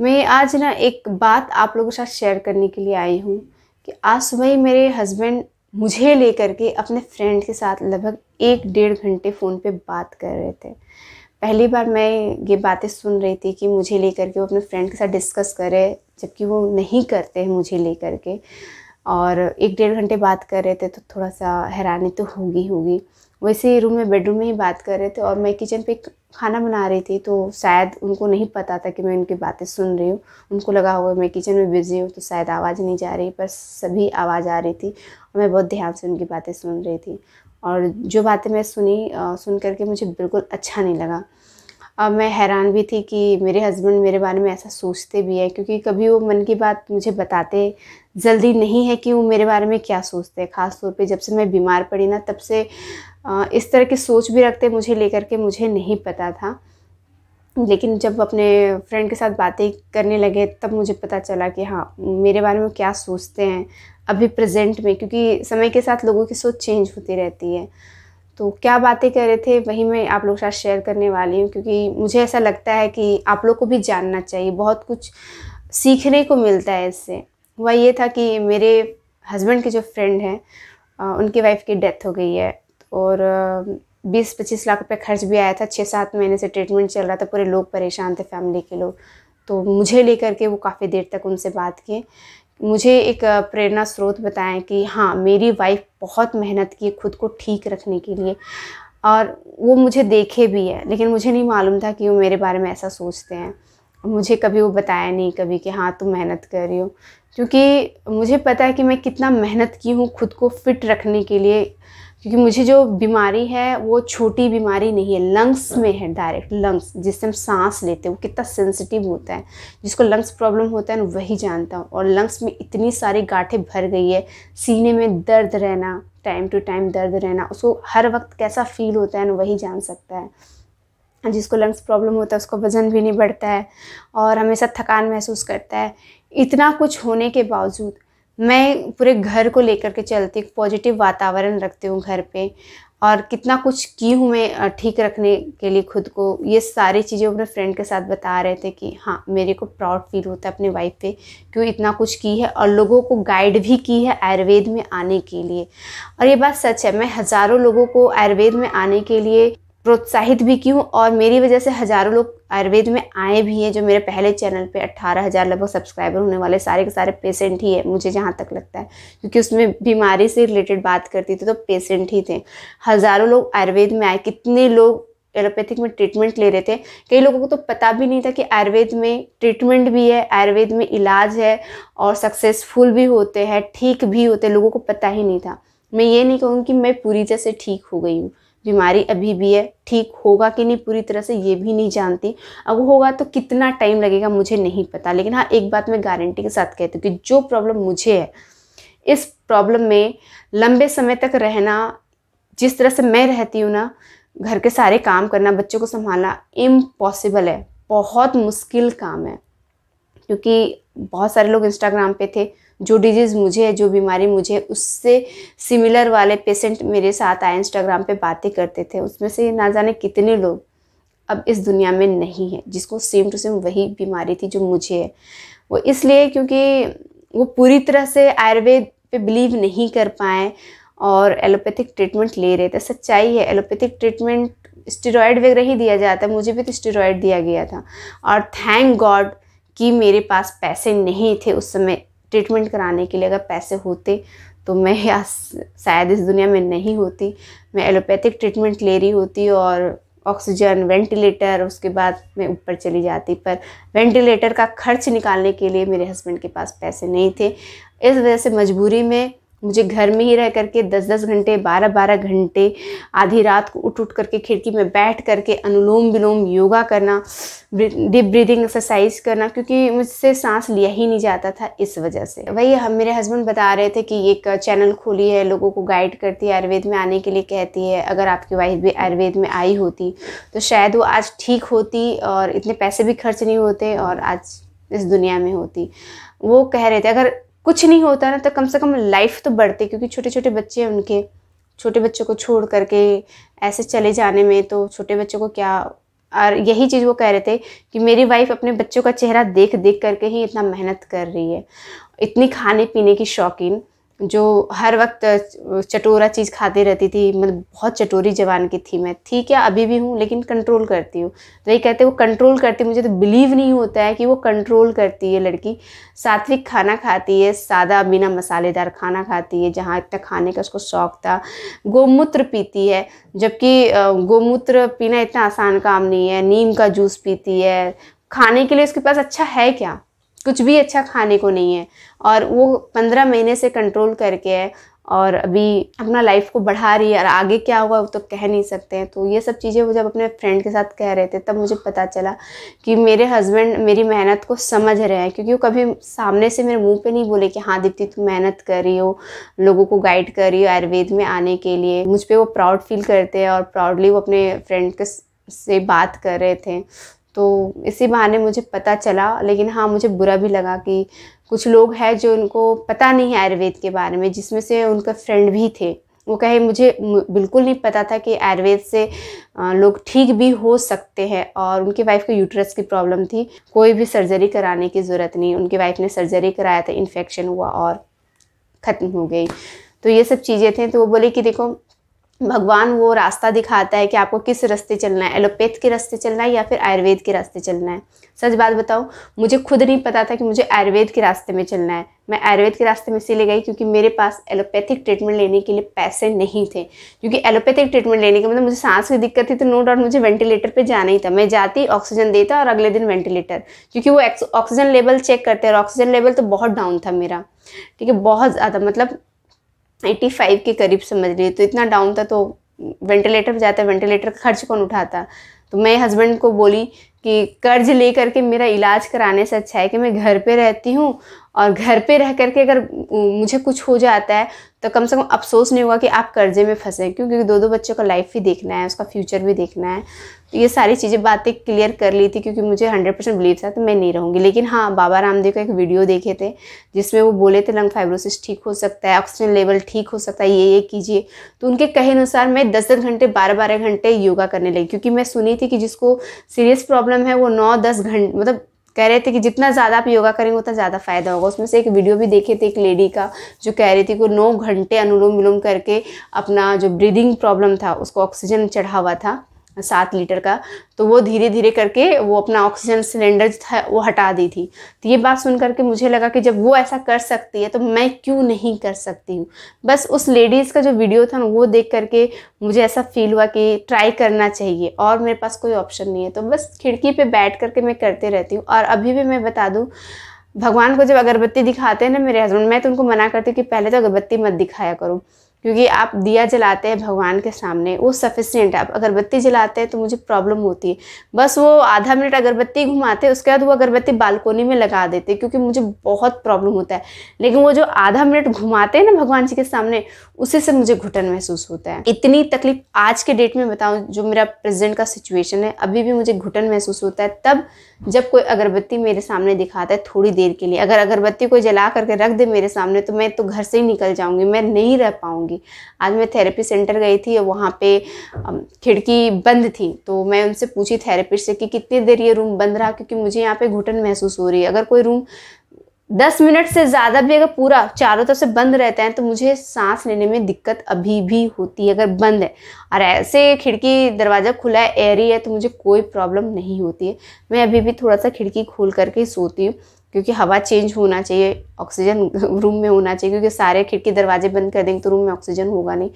मैं आज ना एक बात आप लोगों के साथ शेयर करने के लिए आई हूँ कि आज सुबह ही मेरे हस्बैंड मुझे लेकर के अपने फ्रेंड के साथ लगभग एक डेढ़ घंटे फ़ोन पे बात कर रहे थे पहली बार मैं ये बातें सुन रही थी कि मुझे लेकर के वो अपने फ्रेंड के साथ डिस्कस करे जबकि वो नहीं करते हैं मुझे लेकर के और एक डेढ़ घंटे बात कर रहे थे तो थोड़ा सा हैरानी तो होगी होगी वैसे रूम में बेडरूम में ही बात कर रहे थे और मैं किचन पे खाना बना रही थी तो शायद उनको नहीं पता था कि मैं उनकी बातें सुन रही हूँ उनको लगा होगा मैं किचन में बिज़ी हूँ तो शायद आवाज़ नहीं जा रही पर सभी आवाज़ आ रही थी और मैं बहुत ध्यान से उनकी बातें सुन रही थी और जो बातें मैं सुनी सुन करके मुझे बिल्कुल अच्छा नहीं लगा अब मैं हैरान भी थी कि मेरे हस्बैंड मेरे बारे में ऐसा सोचते भी है क्योंकि कभी वो मन की बात मुझे बताते जल्दी नहीं है कि वो मेरे बारे में क्या सोचते हैं ख़ास तौर पे जब से मैं बीमार पड़ी ना तब से इस तरह की सोच भी रखते मुझे लेकर के मुझे नहीं पता था लेकिन जब अपने फ्रेंड के साथ बातें करने लगे तब मुझे पता चला कि हाँ मेरे बारे में क्या सोचते हैं अभी प्रेजेंट में क्योंकि समय के साथ लोगों की सोच चेंज होती रहती है तो क्या बातें कर रहे थे वही मैं आप लोग के साथ शेयर करने वाली हूँ क्योंकि मुझे ऐसा लगता है कि आप लोग को भी जानना चाहिए बहुत कुछ सीखने को मिलता है इससे हुआ ये था कि मेरे हस्बैंड के जो फ्रेंड हैं उनकी वाइफ की डेथ हो गई है और बीस पच्चीस लाख रुपये खर्च भी आया था छः सात महीने से ट्रीटमेंट चल रहा था पूरे लोग परेशान थे फैमिली के लोग तो मुझे लेकर के वो काफ़ी देर तक उनसे बात किए मुझे एक प्रेरणा स्रोत बताएं कि हाँ मेरी वाइफ बहुत मेहनत की खुद को ठीक रखने के लिए और वो मुझे देखे भी है लेकिन मुझे नहीं मालूम था कि वो मेरे बारे में ऐसा सोचते हैं मुझे कभी वो बताया नहीं कभी कि हाँ तुम मेहनत कर रही हो क्योंकि मुझे पता है कि मैं कितना मेहनत की हूँ खुद को फिट रखने के लिए क्योंकि मुझे जो बीमारी है वो छोटी बीमारी नहीं है लंग्स में है डायरेक्ट लंग्स जिससे हम सांस लेते हैं वो कितना सेंसिटिव होता है जिसको लंग्स प्रॉब्लम होता है ना वही जानता हूँ और लंग्स में इतनी सारी गांठें भर गई है सीने में दर्द रहना टाइम टू टाइम दर्द रहना उसको हर वक्त कैसा फील होता है ना वही जान सकता है जिसको लंग्स प्रॉब्लम होता है उसको वज़न भी नहीं बढ़ता है और हमेशा थकान महसूस करता है इतना कुछ होने के बावजूद मैं पूरे घर को लेकर के चलती हूँ पॉजिटिव वातावरण रखती हूँ घर पे और कितना कुछ की हूँ मैं ठीक रखने के लिए खुद को ये सारी चीज़ें अपने फ्रेंड के साथ बता रहे थे कि हाँ मेरे को प्राउड फील होता है अपने वाइफ पे क्यों इतना कुछ की है और लोगों को गाइड भी की है आयुर्वेद में आने के लिए और ये बात सच है मैं हज़ारों लोगों को आयुर्वेद में आने के लिए प्रोत्साहित भी की हूँ और मेरी वजह से हज़ारों लोग आयुर्वेद में आए भी हैं जो मेरे पहले चैनल पे अट्ठारह हज़ार लगभग सब्सक्राइबर होने वाले सारे के सारे पेशेंट ही है मुझे जहाँ तक लगता है क्योंकि उसमें बीमारी से रिलेटेड बात करती थी तो पेशेंट ही थे हज़ारों लोग आयुर्वेद में आए कितने लोग एलोपैथिक में ट्रीटमेंट ले रहे थे कई लोगों को तो पता भी नहीं था कि आयुर्वेद में ट्रीटमेंट भी है आयुर्वेद में इलाज है और सक्सेसफुल भी होते हैं ठीक भी होते लोगों को पता ही नहीं था मैं ये नहीं कहूँगी कि मैं पूरी तरह से ठीक हो गई हूँ बीमारी अभी भी है ठीक होगा कि नहीं पूरी तरह से ये भी नहीं जानती अब होगा तो कितना टाइम लगेगा मुझे नहीं पता लेकिन हाँ एक बात मैं गारंटी के साथ कहती हूँ कि जो प्रॉब्लम मुझे है इस प्रॉब्लम में लंबे समय तक रहना जिस तरह से मैं रहती हूँ ना घर के सारे काम करना बच्चों को संभालना इम्पॉसिबल है बहुत मुश्किल काम है क्योंकि बहुत सारे लोग इंस्टाग्राम पे थे जो डिजीज़ मुझे है जो बीमारी मुझे है उससे सिमिलर वाले पेशेंट मेरे साथ आए इंस्टाग्राम पे बातें करते थे उसमें से ना जाने कितने लोग अब इस दुनिया में नहीं है जिसको सेम टू सेम वही बीमारी थी जो मुझे है वो इसलिए क्योंकि वो पूरी तरह से आयुर्वेद पे बिलीव नहीं कर पाए और एलोपैथिक ट्रीटमेंट ले रहे थे सच्चाई है एलोपैथिक ट्रीटमेंट स्टेरॉयड वगैरह ही दिया जाता है मुझे भी तो स्टेरॉयड दिया गया था और थैंक गॉड कि मेरे पास पैसे नहीं थे उस समय ट्रीटमेंट कराने के लिए अगर पैसे होते तो मैं या शायद इस दुनिया में नहीं होती मैं एलोपैथिक ट्रीटमेंट ले रही होती और ऑक्सीजन वेंटिलेटर उसके बाद मैं ऊपर चली जाती पर वेंटिलेटर का खर्च निकालने के लिए मेरे हस्बैंड के पास पैसे नहीं थे इस वजह से मजबूरी में मुझे घर में ही रह करके दस दस घंटे बारह बारह घंटे आधी रात को उठ उठ करके खिड़की में बैठ करके अनुलोम विलोम योगा करना डीप ब्रीदिंग एक्सरसाइज करना क्योंकि मुझसे सांस लिया ही नहीं जाता था इस वजह से वही हम मेरे हस्बैंड बता रहे थे कि एक चैनल खोली है लोगों को गाइड करती है आयुर्वेद में आने के लिए कहती है अगर आपकी वाइफ भी आयुर्वेद में आई होती तो शायद वो आज ठीक होती और इतने पैसे भी खर्च नहीं होते और आज इस दुनिया में होती वो कह रहे थे अगर कुछ नहीं होता ना तो कम से कम लाइफ तो बढ़ती क्योंकि छोटे छोटे बच्चे हैं उनके छोटे बच्चों को छोड़ करके ऐसे चले जाने में तो छोटे बच्चों को क्या और यही चीज़ वो कह रहे थे कि मेरी वाइफ अपने बच्चों का चेहरा देख देख करके ही इतना मेहनत कर रही है इतनी खाने पीने की शौकीन जो हर वक्त चटोरा चीज़ खाती रहती थी मतलब बहुत चटोरी जवान की थी मैं थी क्या अभी भी हूँ लेकिन कंट्रोल करती हूँ तो ये कहते हैं वो कंट्रोल करती मुझे तो बिलीव नहीं होता है कि वो कंट्रोल करती है लड़की सात्विक खाना खाती है सादा बिना मसालेदार खाना खाती है जहाँ इतना खाने का उसको शौक़ था गोमूत्र पीती है जबकि गोमूत्र पीना इतना आसान काम नहीं है नीम का जूस पीती है खाने के लिए उसके पास अच्छा है क्या कुछ भी अच्छा खाने को नहीं है और वो पंद्रह महीने से कंट्रोल करके है और अभी अपना लाइफ को बढ़ा रही है और आगे क्या होगा वो तो कह नहीं सकते हैं तो ये सब चीज़ें वो जब अपने फ्रेंड के साथ कह रहे थे तब मुझे पता चला कि मेरे हस्बैंड मेरी मेहनत को समझ रहे हैं क्योंकि वो कभी सामने से मेरे मुंह पे नहीं बोले कि हाँ दीप्ति तुम मेहनत कर रही हो लोगों को गाइड कर रही हो आयुर्वेद में आने के लिए मुझ पर वो प्राउड फील करते हैं और प्राउडली वो अपने फ्रेंड के से बात कर रहे थे तो इसी बहाने मुझे पता चला लेकिन हाँ मुझे बुरा भी लगा कि कुछ लोग हैं जो उनको पता नहीं है आयुर्वेद के बारे में जिसमें से उनका फ्रेंड भी थे वो कहे मुझे बिल्कुल नहीं पता था कि आयुर्वेद से लोग ठीक भी हो सकते हैं और उनकी वाइफ को यूट्रस की प्रॉब्लम थी कोई भी सर्जरी कराने की ज़रूरत नहीं उनकी वाइफ ने सर्जरी कराया था इन्फेक्शन हुआ और ख़त्म हो गई तो ये सब चीज़ें थी तो वो बोले कि देखो भगवान वो रास्ता दिखाता है कि आपको किस रास्ते चलना है एलोपैथ के रास्ते चलना है या फिर आयुर्वेद के रास्ते चलना है सच बात बताओ मुझे खुद नहीं पता था कि मुझे आयुर्वेद के रास्ते में चलना है मैं आयुर्वेद के रास्ते में इसीलिए गई क्योंकि मेरे पास एलोपैथिक ट्रीटमेंट लेने के लिए पैसे नहीं थे क्योंकि एलोपैथिक ट्रीटमेंट लेने के मतलब मुझे सांस की दिक्कत थी तो नो डाउट मुझे वेंटिलेटर पर जाना ही था मैं जाती ऑक्सीजन देता और अगले दिन वेंटिलेटर क्योंकि वो ऑक्सीजन लेवल चेक करते हैं और ऑक्सीजन लेवल तो बहुत डाउन था मेरा ठीक है बहुत ज़्यादा मतलब एट्टी फाइव के करीब समझ लिए तो इतना डाउन था तो वेंटिलेटर पर जाता है वेंटिलेटर का खर्च कौन उठाता तो मैं हस्बैंड को बोली कि कर्ज ले करके मेरा इलाज कराने से अच्छा है कि मैं घर पे रहती हूँ और घर पे रह करके अगर मुझे कुछ हो जाता है तो कम से कम अफसोस नहीं होगा कि आप कर्जे में फंसे क्योंकि दो दो बच्चों का लाइफ भी देखना है उसका फ्यूचर भी देखना है तो ये सारी चीज़ें बातें क्लियर कर ली थी क्योंकि मुझे हंड्रेड परसेंट बिलीव था तो मैं नहीं रहूँगी लेकिन हाँ बाबा रामदेव का एक वीडियो देखे थे जिसमें वो बोले थे लंग फाइब्रोसिस ठीक हो सकता है ऑक्सीजन लेवल ठीक हो सकता है ये ये कीजिए तो उनके कहे अनुसार मैं दस दस घंटे बारह बारह घंटे योगा करने लगी क्योंकि मैं सुनी थी कि जिसको सीरियस प्रॉब्लम है वो नौ दस घंटे मतलब कह रहे थे कि जितना ज़्यादा आप योगा करेंगे उतना ज़्यादा फायदा होगा उसमें से एक वीडियो भी देखे थे एक लेडी का जो कह रही थी कि नौ घंटे अनुलोम विलोम करके अपना जो ब्रीदिंग प्रॉब्लम था उसको ऑक्सीजन चढ़ा हुआ था सात लीटर का तो वो धीरे धीरे करके वो अपना ऑक्सीजन सिलेंडर था वो हटा दी थी तो ये बात सुन करके मुझे लगा कि जब वो ऐसा कर सकती है तो मैं क्यों नहीं कर सकती हूँ बस उस लेडीज़ का जो वीडियो था ना वो देख करके मुझे ऐसा फील हुआ कि ट्राई करना चाहिए और मेरे पास कोई ऑप्शन नहीं है तो बस खिड़की पर बैठ करके मैं करते रहती हूँ और अभी भी मैं बता दूँ भगवान को जब अगरबत्ती दिखाते हैं ना मेरे हस्बैंड मैं तो उनको मना करती हूँ कि पहले तो अगरबत्ती मत दिखाया करूँ क्योंकि आप दिया जलाते हैं भगवान के सामने वो सफिशियंट है आप अगरबत्ती जलाते हैं तो मुझे प्रॉब्लम होती है बस वो आधा मिनट अगरबत्ती घुमाते उसके बाद वो अगरबत्ती बालकोनी में लगा देते हैं क्योंकि मुझे बहुत प्रॉब्लम होता है लेकिन वो जो आधा मिनट घुमाते हैं ना भगवान जी के सामने उसी से मुझे घुटन महसूस होता है इतनी तकलीफ आज के डेट में बताऊँ जो मेरा प्रेजेंट का सिचुएशन है अभी भी मुझे घुटन महसूस होता है तब जब कोई अगरबत्ती मेरे सामने दिखाता है थोड़ी देर के लिए अगर अगरबत्ती कोई जला करके रख दे मेरे सामने तो मैं तो घर से ही निकल जाऊँगी मैं नहीं रह पाऊँगी करूँगी आज मैं थेरेपी सेंटर गई थी वहाँ पे खिड़की बंद थी तो मैं उनसे पूछी थेरेपिस्ट से कि कितनी देर ये रूम बंद रहा क्योंकि मुझे यहाँ पे घुटन महसूस हो रही है अगर कोई रूम दस मिनट से ज़्यादा भी अगर पूरा चारों तरफ से बंद रहता है तो मुझे सांस लेने में दिक्कत अभी भी होती है अगर बंद है और ऐसे खिड़की दरवाज़ा खुला है एयरी है तो मुझे कोई प्रॉब्लम नहीं होती है मैं अभी भी थोड़ा सा खिड़की खोल करके सोती हूँ क्योंकि हवा चेंज होना चाहिए ऑक्सीजन रूम में होना चाहिए क्योंकि सारे खिड़की दरवाजे बंद कर देंगे तो रूम में ऑक्सीजन होगा नहीं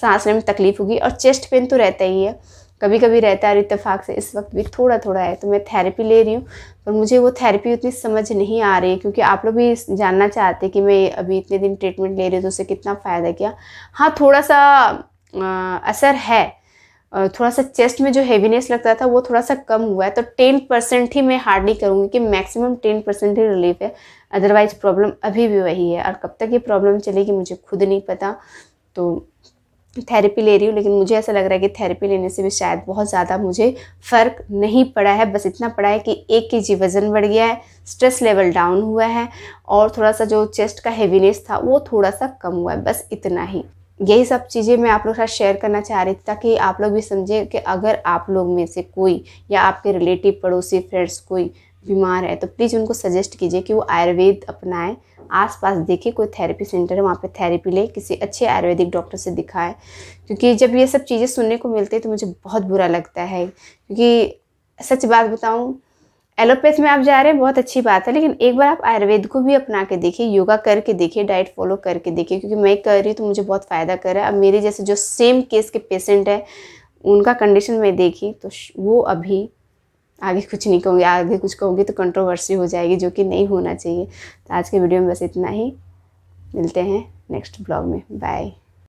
सांस लेने में तकलीफ होगी और चेस्ट पेन तो रहता ही है कभी कभी रहता है और इतफाक से इस वक्त भी थोड़ा थोड़ा है तो मैं थेरेपी ले रही हूँ पर मुझे वो थेरेपी उतनी समझ नहीं आ रही है क्योंकि आप लोग भी जानना चाहते कि मैं अभी इतने दिन ट्रीटमेंट ले रही हूँ तो उससे कितना फ़ायदा किया हाँ थोड़ा सा आ, असर है थोड़ा सा चेस्ट में जो हैवीनेस लगता था वो थोड़ा सा कम हुआ है तो टेन परसेंट ही मैं हार्डली करूँगी कि मैक्सिमम टेन परसेंट ही रिलीफ है अदरवाइज प्रॉब्लम अभी भी वही है और कब तक ये प्रॉब्लम चलेगी मुझे खुद नहीं पता तो थेरेपी ले रही हूँ लेकिन मुझे ऐसा लग रहा है कि थेरेपी लेने से भी शायद बहुत ज़्यादा मुझे फ़र्क नहीं पड़ा है बस इतना पड़ा है कि एक के जी वज़न बढ़ गया है स्ट्रेस लेवल डाउन हुआ है और थोड़ा सा जो चेस्ट का हेवीनेस था वो थोड़ा सा कम हुआ है बस इतना ही यही सब चीज़ें मैं आप लोग के साथ शेयर करना चाह रही थी ताकि आप लोग भी समझे कि अगर आप लोग में से कोई या आपके रिलेटिव पड़ोसी फ्रेंड्स कोई बीमार है तो प्लीज़ उनको सजेस्ट कीजिए कि वो आयुर्वेद अपनाएं आसपास देखे कोई थेरेपी सेंटर है वहाँ पे थेरेपी ले किसी अच्छे आयुर्वेदिक डॉक्टर से दिखाएँ क्योंकि जब ये सब चीज़ें सुनने को मिलती है तो मुझे बहुत बुरा लगता है क्योंकि सच बात बताऊँ एलोपैथ में आप जा रहे हैं बहुत अच्छी बात है लेकिन एक बार आप आयुर्वेद को भी अपना के देखिए योगा करके देखिए डाइट फॉलो करके देखिए क्योंकि मैं कर रही हूँ तो मुझे बहुत फ़ायदा कर रहा है अब मेरे जैसे जो सेम केस के पेशेंट है उनका कंडीशन मैं देखी तो वो अभी आगे कुछ नहीं कहूँगी आगे कुछ कहूँगी तो कंट्रोवर्सी हो जाएगी जो कि नहीं होना चाहिए तो आज के वीडियो में बस इतना ही मिलते हैं नेक्स्ट ब्लॉग में बाय